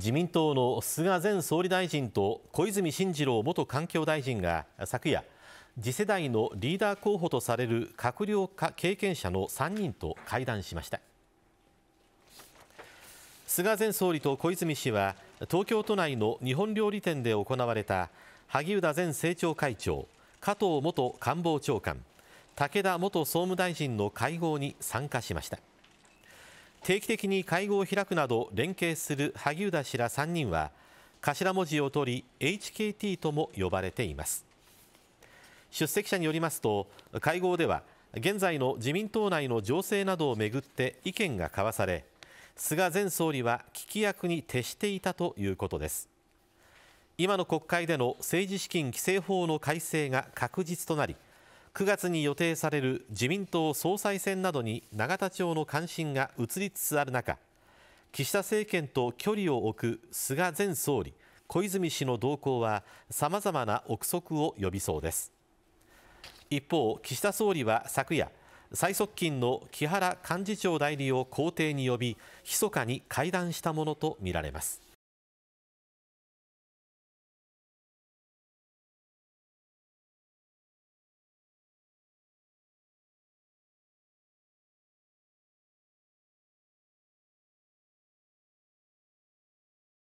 自民党の菅前総理大臣と小泉進次郎元環境大臣が昨夜次世代のリーダー候補とされる閣僚か経験者の3人と会談しました菅前総理と小泉氏は東京都内の日本料理店で行われた萩生田前政調会長加藤元官房長官武田元総務大臣の会合に参加しました。定期的に会合を開くなど連携する萩生田氏ら3人は頭文字を取り HKT とも呼ばれています出席者によりますと会合では現在の自民党内の情勢などをめぐって意見が交わされ菅前総理は聞き役に徹していたということです今の国会での政治資金規正法の改正が確実となり9月に予定される自民党総裁選などに永田町の関心が移りつつある中岸田政権と距離を置く菅前総理小泉氏の動向はさまざまな憶測を呼びそうです一方岸田総理は昨夜最側近の木原幹事長代理を公邸に呼び密かに会談したものとみられます